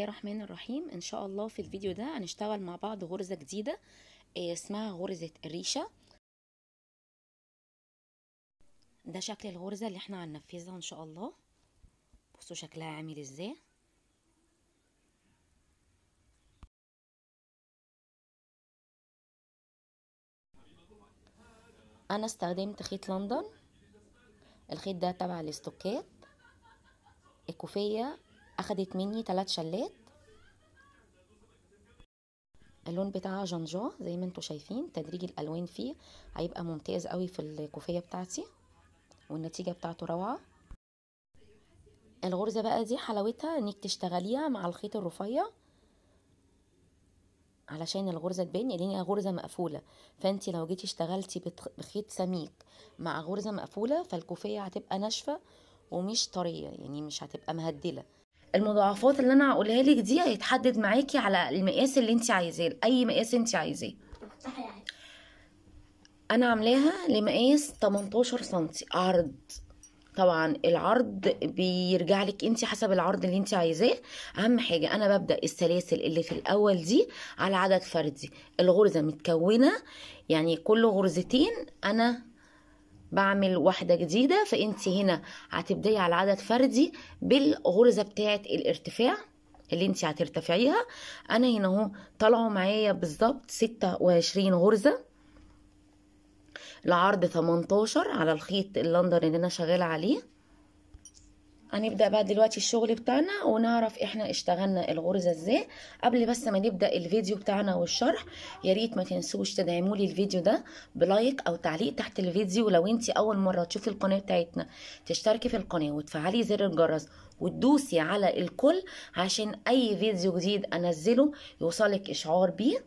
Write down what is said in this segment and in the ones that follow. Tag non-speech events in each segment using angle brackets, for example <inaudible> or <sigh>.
الله الرحمن الرحيم ان شاء الله في الفيديو ده هنشتغل مع بعض غرزة جديدة آه، اسمها غرزة الريشة ده شكل الغرزة اللي احنا هننفذها ان شاء الله بصوا شكلها عامل ازاي انا استخدمت خيط لندن الخيط ده تبع الاستوكات الكوفية أخدت مني تلات شلات اللون بتاعها جنجا زي ما انتم شايفين تدريج الالوان فيه هيبقى ممتاز قوي في الكوفيه بتاعتي والنتيجه بتاعته روعه الغرزه بقى دي حلاوتها انك تشتغليها مع الخيط الرفيع علشان الغرزه تبان لان هي غرزه مقفوله فانت لو جيتي اشتغلتي بخيط سميك مع غرزه مقفوله فالكوفيه هتبقى ناشفه ومش طريه يعني مش هتبقى مهدله المضاعفات اللي انا هقولها لك دي هيتحدد معاكي على المقاس اللي انت عايزاه اي مقاس انت عايزاه يعني. انا عاملاها لمقاس 18 سنتي عرض طبعا العرض بيرجع لك انت حسب العرض اللي انت عايزاه اهم حاجه انا ببدا السلاسل اللي في الاول دي على عدد فردي الغرزه متكونه يعني كل غرزتين انا بعمل واحدة جديدة فانت هنا هتبدأي على عدد فردي بالغرزة بتاعة الارتفاع اللي انت هترتفعيها انا هنا اهو طالعه معايا بالظبط 26 غرزه العرض 18 على الخيط اللندر اللي انا شغاله عليه هنبدأ بقى دلوقتي الشغل بتاعنا ونعرف احنا اشتغلنا الغرزة ازاي قبل بس ما نبدأ الفيديو بتاعنا والشرح يا ريت ما تنسوش تدعموا لي الفيديو ده بلايك او تعليق تحت الفيديو لو انت اول مرة تشوفي القناة بتاعتنا تشتركي في القناة وتفعلي زر الجرس وتدوسي على الكل عشان اي فيديو جديد انزله يوصلك اشعار بيه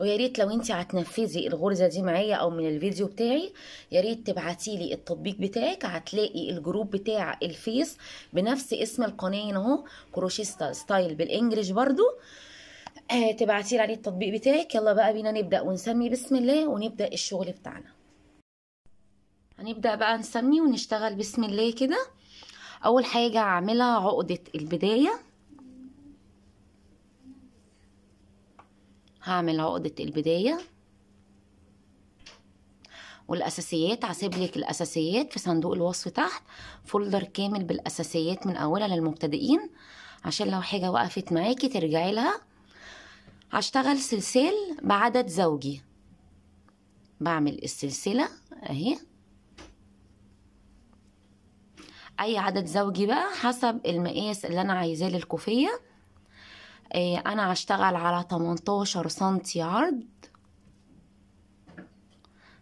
ويا ريت لو انت هتنفذي الغرزه دي معايا او من الفيديو بتاعي يا ريت تبعتي لي التطبيق بتاعك هتلاقي الجروب بتاع الفيس بنفس اسم القناه هنا اهو كروشيستا ستايل بالانجلش برضو آه تبعتي لي عليه التطبيق بتاعك يلا بقى بينا نبدا ونسمي بسم الله ونبدا الشغل بتاعنا هنبدا بقى نسمي ونشتغل بسم الله كده اول حاجه هعملها عقده البدايه هعمل عقدة البداية والاساسيات هسيب لك الاساسيات في صندوق الوصف تحت فولدر كامل بالاساسيات من اولها للمبتدئين عشان لو حاجه وقفت معاكي ترجعي لها هشتغل سلسال بعدد زوجي بعمل السلسله اهي اي عدد زوجي بقى حسب المقاس اللي انا عايزاه للكوفيه إيه، انا هشتغل على 18 سنتي عرض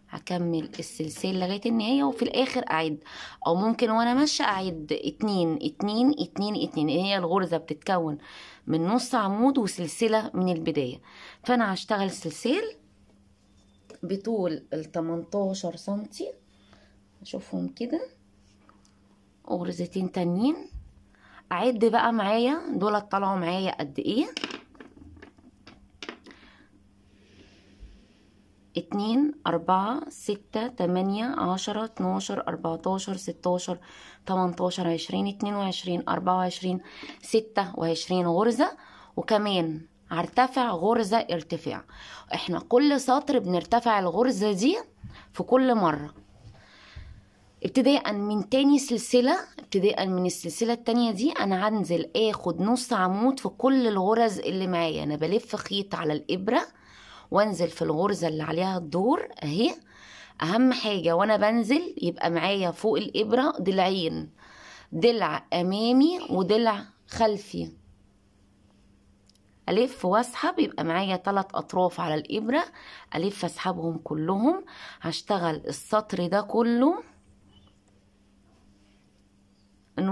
هكمل السلسله لغايه النهايه وفي الاخر اعد او ممكن وانا ماشيه اعد اتنين اتنين اتنين اتنين إيه هي الغرزه بتتكون من نص عمود وسلسله من البدايه فانا هشتغل سلسل بطول ال 18 سنتي اشوفهم كده غرزتين تانيين اعد بقى معايا دول طلعوا معايا قد ايه اتنين اربعة ستة تمانية عشرة اتناشر اربعتاشر ستاشر تمنتاشر عشرين اتنين وعشرين اربعة وعشرين ستة وعشرين غرزة وكمان هرتفع غرزة ارتفاع احنا كل سطر بنرتفع الغرزة دي في كل مرة ابتداء من تاني سلسلة ابتداء من السلسلة التانية دي أنا هنزل آخد نص عمود في كل الغرز اللي معايا أنا بلف خيط على الإبرة وانزل في الغرزة اللي عليها الدور أهي أهم حاجة وأنا بنزل يبقى معايا فوق الإبرة ضلعين ضلع أمامي ودلع خلفي ألف وأسحب يبقى معايا تلات أطراف على الإبرة ألف أسحبهم كلهم هشتغل السطر ده كله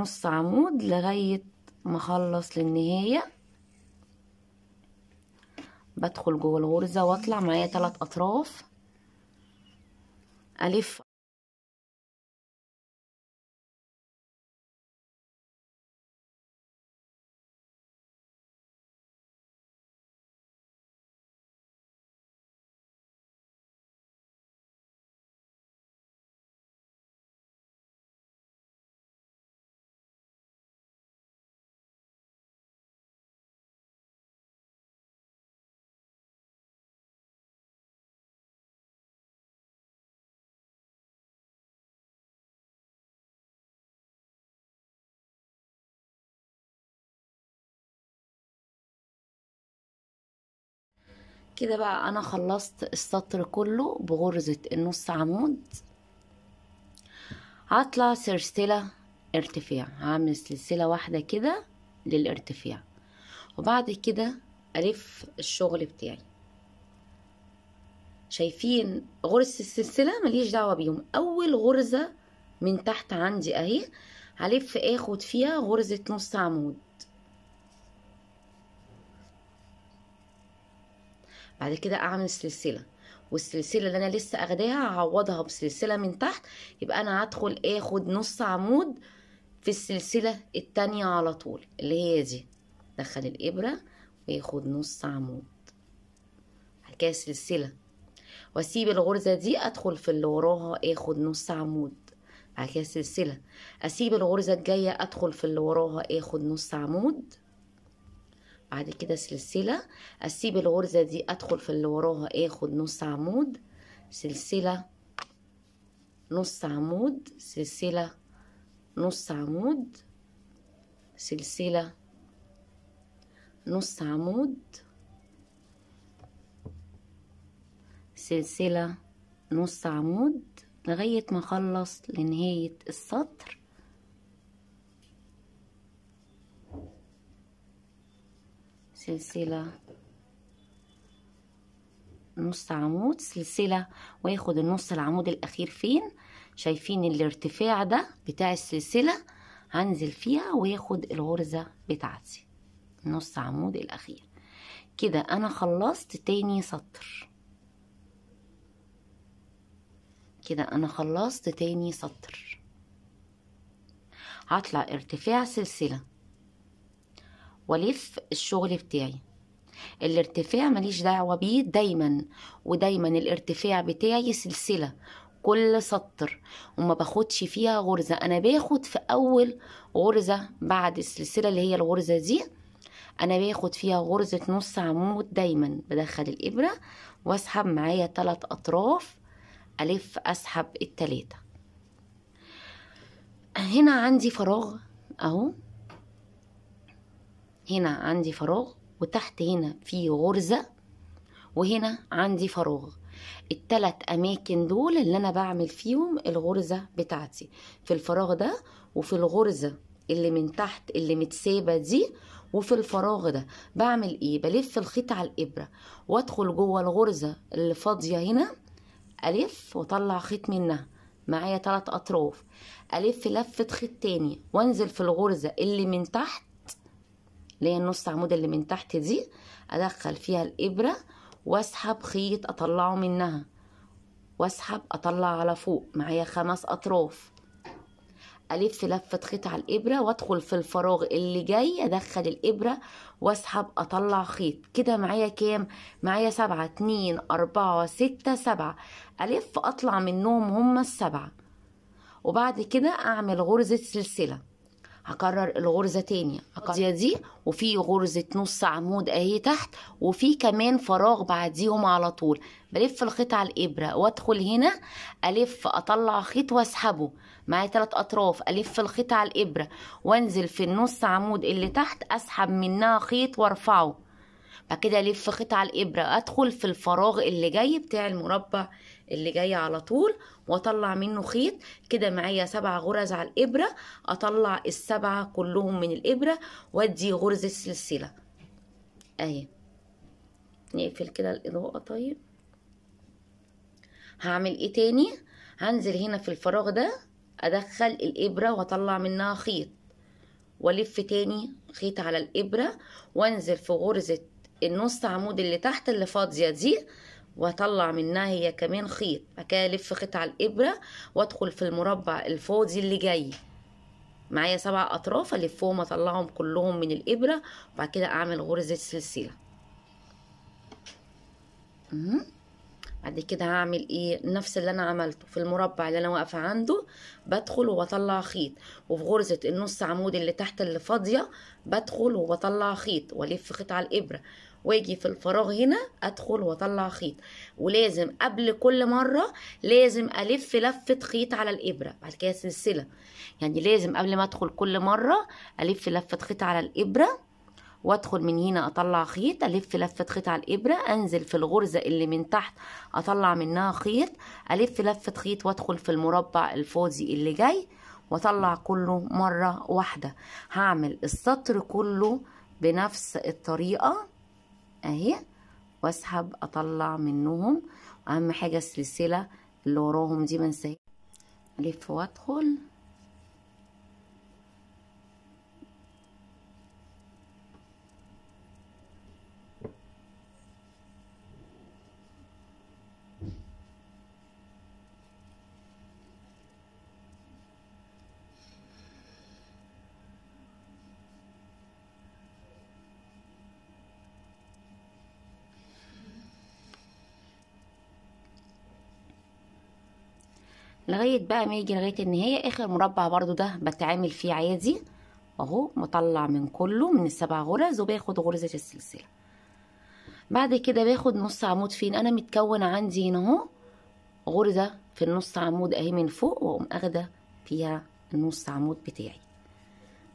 نص عمود لغاية ما اخلص للنهاية بدخل جوه الغرزة واطلع معايا تلات اطراف الف كده بقى انا خلصت السطر كله بغرزة النص عمود هطلع سلسلة ارتفاع هعمل سلسلة واحدة كده للارتفاع وبعد كده الف الشغل بتاعي شايفين غرزة السلسلة مليش دعوة بيهم اول غرزة من تحت عندي اهي هلف اخد فيها غرزة نص عمود بعد كده اعمل سلسله والسلسله اللي انا لسه اخداها هعوضها بسلسله من تحت يبقى انا هدخل اخد نص عمود في السلسله التانية على طول اللي هي دي دخل الابره واخد نص عمود بعد كده سلسله واسيب الغرزه دي ادخل في اللي وراها اخد نص عمود بعد كده سلسله اسيب الغرزه الجايه ادخل في اللي وراها اخد نص عمود بعد كده سلسلة اسيب الغرزة دي ادخل في اللي وراها اخد نص عمود سلسلة نص عمود سلسلة نص عمود سلسلة نص عمود سلسلة نص عمود لغاية ما اخلص لنهاية السطر سلسلة نص عمود سلسلة واخد النص العمود الاخير فين شايفين الارتفاع ده بتاع السلسلة هنزل فيها واخد الغرزة بتاعتي نص عمود الاخير كده انا خلصت تاني سطر كده انا خلصت تاني سطر هطلع ارتفاع سلسله والف الشغل بتاعي الارتفاع ماليش دعوة بيه دايما ودايما الارتفاع بتاعي سلسلة كل سطر وما باخدش فيها غرزة انا باخد في اول غرزة بعد السلسلة اللي هي الغرزة دي انا باخد فيها غرزة نص عمود دايما بدخل الابرة واسحب معايا تلات اطراف الف اسحب التلاتة هنا عندي فراغ اهو هنا عندي فراغ وتحت هنا في غرزة وهنا عندي فراغ التلات أماكن دول اللي أنا بعمل فيهم الغرزة بتاعتي في الفراغ ده وفي الغرزة اللي من تحت اللي متسابة دي وفي الفراغ ده بعمل ايه بلف الخيط على الإبرة وادخل جوه الغرزة اللي فاضية هنا ألف واطلع خيط منها معايا تلات أطراف ألف لفة خيط تاني وانزل في الغرزة اللي من تحت اللي هي النص عمود اللي من تحت دي ادخل فيها الابره واسحب خيط اطلعه منها واسحب اطلع على فوق معايا خمس اطراف الف لفه خيط على الابره وادخل في الفراغ اللي جاي ادخل الابره واسحب اطلع خيط كده معايا كام معايا سبعة اتنين اربعة ستة سبعة الف اطلع منهم هما السبعة وبعد كده اعمل غرزة سلسلة هكرر الغرزه تاني القضيه دي وفي غرزه نص عمود اهي تحت وفي كمان فراغ بعديهم على طول بلف الخيط على الابره وادخل هنا الف اطلع خيط واسحبه معايا ثلاث اطراف الف الخيط على الابره وانزل في النص عمود اللي تحت اسحب منها خيط وارفعه بعد كده الف خيط على الابره ادخل في الفراغ اللي جاي بتاع المربع اللي جاي على طول واطلع منه خيط كده معايا سبع غرز على الابره اطلع السبعه كلهم من الابره وادي غرزه سلسله اهي نقفل كده الاضاءه طيب هعمل ايه تاني هنزل هنا في الفراغ ده ادخل الابره واطلع منها خيط والف تاني خيط على الابره وانزل في غرزه النص عمود اللي تحت اللي فاضيه دي وهطلع منها هي كمان خيط بعد كده الف خيط على الابره وادخل في المربع الفاضي اللي جاي معايا سبع اطراف الفهم اطلعهم كلهم من الابره وبعد كده اعمل غرزه سلسله بعد كده هعمل ايه نفس اللي انا عملته في المربع اللي انا واقفه عنده بدخل وبطلع خيط وفي غرزه النص عمود اللي تحت اللي فاضيه بدخل وبطلع خيط والف خيط على الابره واجي في الفراغ هنا ادخل واطلع خيط ولازم قبل كل مره لازم الف لفه خيط على الابره بعد كده سلسله يعني لازم قبل ما ادخل كل مره الف لفه خيط على الابره وادخل من هنا اطلع خيط الف لفه خيط على الابره انزل في الغرزه اللي من تحت اطلع منها خيط الف لفه خيط وادخل في المربع الفاضي اللي جاي واطلع كله مره واحده هعمل السطر كله بنفس الطريقه اهي واسحب اطلع منهم اهم حاجه السلسله اللي وراهم دي ما الف وادخل لغاية بقى ما يجي لغاية النهاية اخر مربع برضو ده بتعامل فيه عادي اهو مطلع من كله من السبع غرز وباخد غرزة السلسلة بعد كده باخد نص عمود فين انا متكون عندي هنا اهو غرزة في النص عمود اهي من فوق واقوم اخده فيها النص عمود بتاعي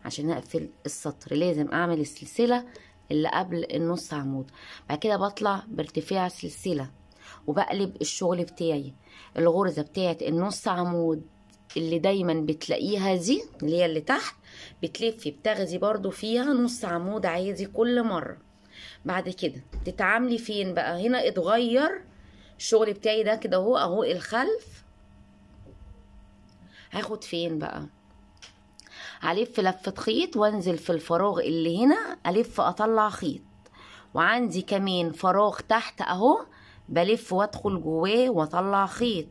عشان اقفل السطر لازم اعمل السلسلة اللي قبل النص عمود بعد كده بطلع بارتفاع سلسلة وبقلب الشغل بتاعي الغرزة بتاعت النص عمود اللي دايما بتلاقيها دي اللي هي اللي تحت بتلفي بتاخدي برضو فيها نص عمود عادي كل مرة بعد كده تتعاملي فين بقى هنا اتغير الشغل بتاعي ده كده اهو اهو الخلف هاخد فين بقى هلف لفة خيط وانزل في الفراغ اللي هنا الف اطلع خيط وعندي كمان فراغ تحت اهو بلف وادخل جواه واطلع خيط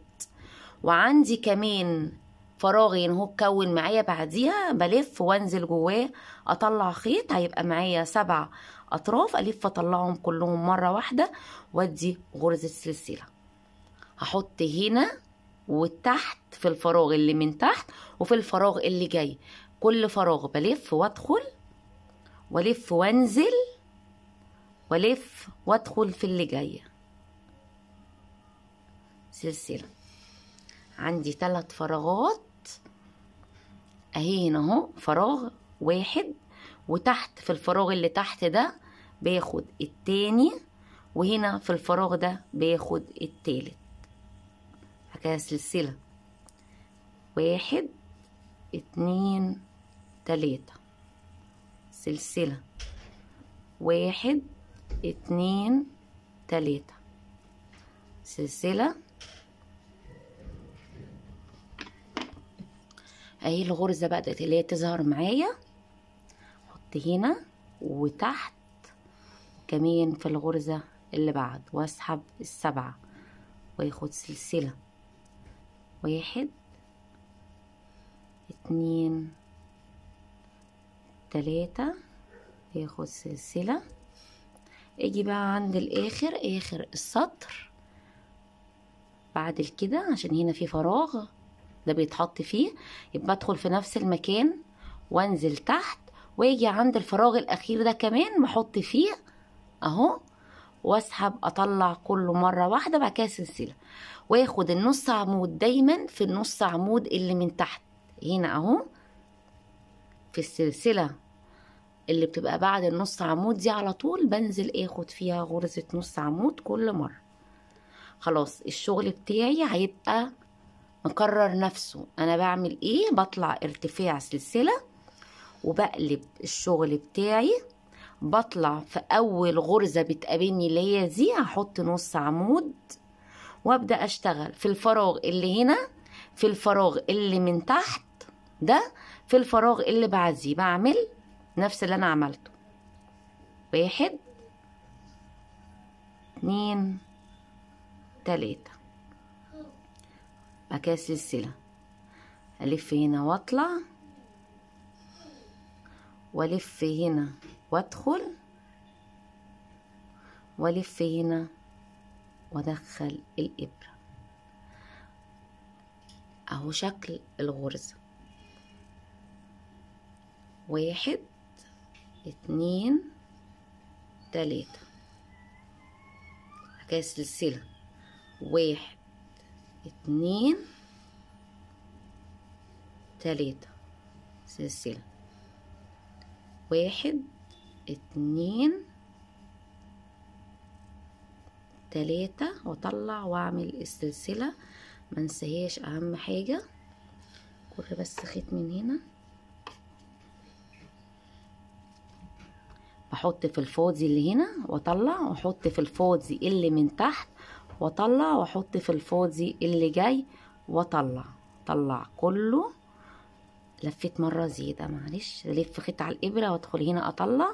وعندي كمان فراغي ان يعني هو اتكون معايا بعديها بلف وانزل جواه اطلع خيط هيبقى معايا سبع اطراف الف اطلعهم كلهم مره واحده وادي غرزه السلسله هحط هنا وتحت في الفراغ اللي من تحت وفي الفراغ اللي جاي كل فراغ بلف وادخل والف وانزل والف وادخل في اللي جايه سلسلة عندي ثلاث فراغات اهي هنا اهو فراغ واحد وتحت في الفراغ اللي تحت ده باخد التاني وهنا في الفراغ ده باخد التالت هكذا سلسلة واحد اتنين تلاتة سلسلة واحد اتنين تلاتة سلسلة اهي الغرزه بدات اللي هي تظهر معايا احط هنا وتحت كمان في الغرزه اللي بعد واسحب السبعه واخد سلسله واحد اتنين تلاتة اخد سلسلة اجي بقى عند الاخر اخر السطر بعد كده عشان هنا في فراغ ده بيتحط فيه يبقى ادخل في نفس المكان وانزل تحت واجي عند الفراغ الاخير ده كمان بحط فيه اهو واسحب اطلع كله مره واحده بعد كده سلسله واخد النص عمود دايما في النص عمود اللي من تحت هنا اهو في السلسله اللي بتبقى بعد النص عمود دي على طول بنزل اخد فيها غرزه نص عمود كل مره خلاص الشغل بتاعي هيبقى مكرر نفسه انا بعمل ايه بطلع ارتفاع سلسله وبقلب الشغل بتاعي بطلع في اول غرزه بتقابلني اللي هي دي هحط نص عمود وابدا اشتغل في الفراغ اللي هنا في الفراغ اللي من تحت ده في الفراغ اللي بعزي بعمل نفس اللي انا عملته واحد اتنين تلاته بعد كده سلسلة ألف هنا وأطلع وألف هنا وأدخل وألف هنا وأدخل الإبرة أهو شكل الغرزة واحد اتنين تلاتة كده سلسلة واحد اتنين تلاتة سلسلة واحد اتنين تلاتة واطلع واعمل السلسلة منسهاش اهم حاجة كل بس خيط من هنا بحط في الفاضي اللي هنا واطلع واحط في الفاضي اللي من تحت واطلع واحط في الفاضي اللي جاي واطلع طلع كله لفيت مره زياده معلش الف خيط على الابره وادخل هنا اطلع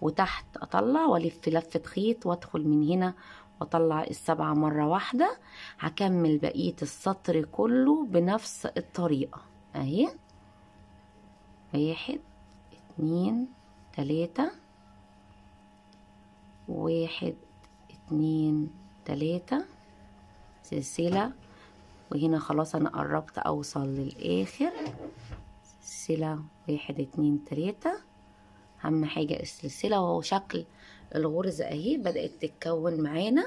وتحت اطلع والف لفه خيط وادخل من هنا واطلع السبعه مره واحده هكمل بقيه السطر كله بنفس الطريقه اهي واحد اتنين تلاته واحد اتنين تلاتة سلسلة وهنا خلاص انا قربت اوصل للاخر سلسلة واحد اتنين تلاتة اهم حاجة السلسلة وهو شكل الغرزة اهي بدأت تتكون معانا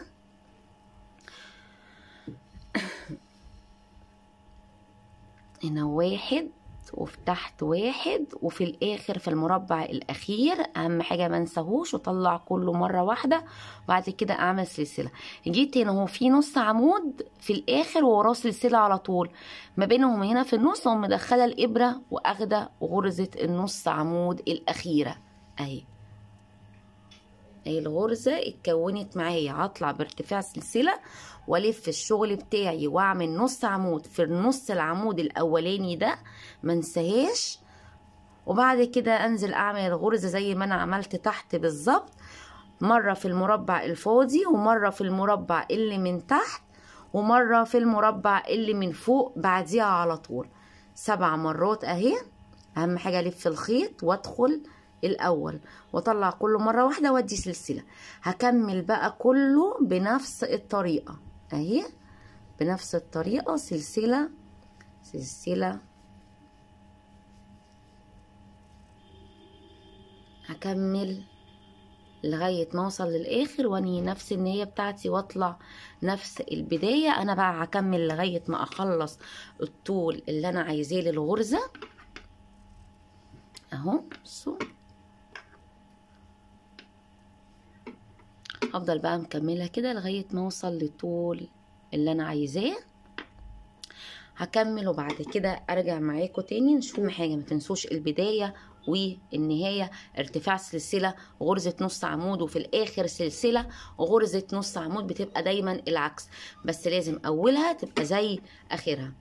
<clears throat> هنا واحد وفتحت واحد وفي الاخر في المربع الاخير اهم حاجه ما انساهوش واطلع كله مره واحده وبعد كده اعمل سلسله جيت هنا هو في نص عمود في الاخر ووراه سلسله على طول ما بينهم هنا في النص ومدخله مدخله الابره واخده غرزه النص عمود الاخيره اهي الغرزة اتكونت معايا هطلع بارتفاع سلسلة والف الشغل بتاعي واعمل نص عمود في النص العمود الاولاني ده منساهاش وبعد كده انزل اعمل الغرزة زي ما انا عملت تحت بالظبط مرة في المربع الفاضي ومرة في المربع اللي من تحت ومرة في المربع اللي من فوق بعديها على طول سبع مرات اهي اهم حاجة الف الخيط وادخل الأول وأطلع كله مرة واحدة وأدي سلسلة هكمل بقى كله بنفس الطريقة أهي بنفس الطريقة سلسلة سلسلة هكمل لغاية ما اوصل للاخر واني نفس النية بتاعتي واطلع نفس البداية انا بقى هكمل لغاية ما اخلص الطول اللي انا عايزاه للغرزة اهو بصوا هفضل بقى مكملة كده لغاية ما اوصل للطول اللي انا عايزاه هكمل وبعد كده ارجع معاكم تاني نشوف حاجة ما تنسوش البداية والنهاية ارتفاع سلسلة غرزة نص عمود وفي الاخر سلسلة غرزة نص عمود بتبقى دايما العكس بس لازم اولها تبقى زي اخرها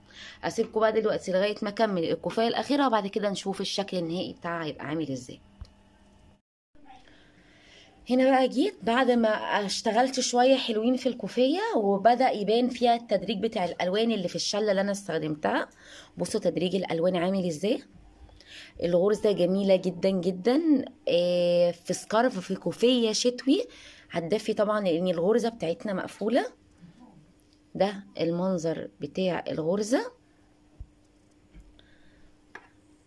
اسيبكم بقى دلوقتي لغاية ما اكمل الكوفية الاخيرة وبعد كده نشوف الشكل النهائي بتاعها هيبقى عامل ازاي هنا بقى جيت بعد ما اشتغلت شوية حلوين في الكوفية وبدأ يبان فيها التدريج بتاع الألوان اللي في الشلة اللي أنا استخدمتها بصوا تدريج الألوان عامل ازاي الغرزة جميلة جدا جدا آه، في سكارف في كوفية شتوي هتدفي طبعا لأن الغرزة بتاعتنا مقفولة ده المنظر بتاع الغرزة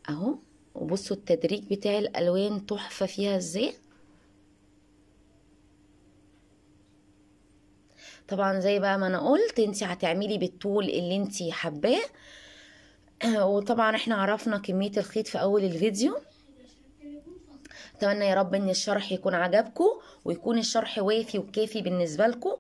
اهو وبصوا التدريج بتاع الألوان تحفة فيها ازاي طبعا زي بقى ما انا قلت انت هتعملي بالطول اللي انت حباه <clears throat> وطبعا احنا عرفنا كمية الخيط في اول الفيديو اتمنى يا رب ان الشرح يكون عجبكم ويكون الشرح وافي وكافي بالنسبة لكم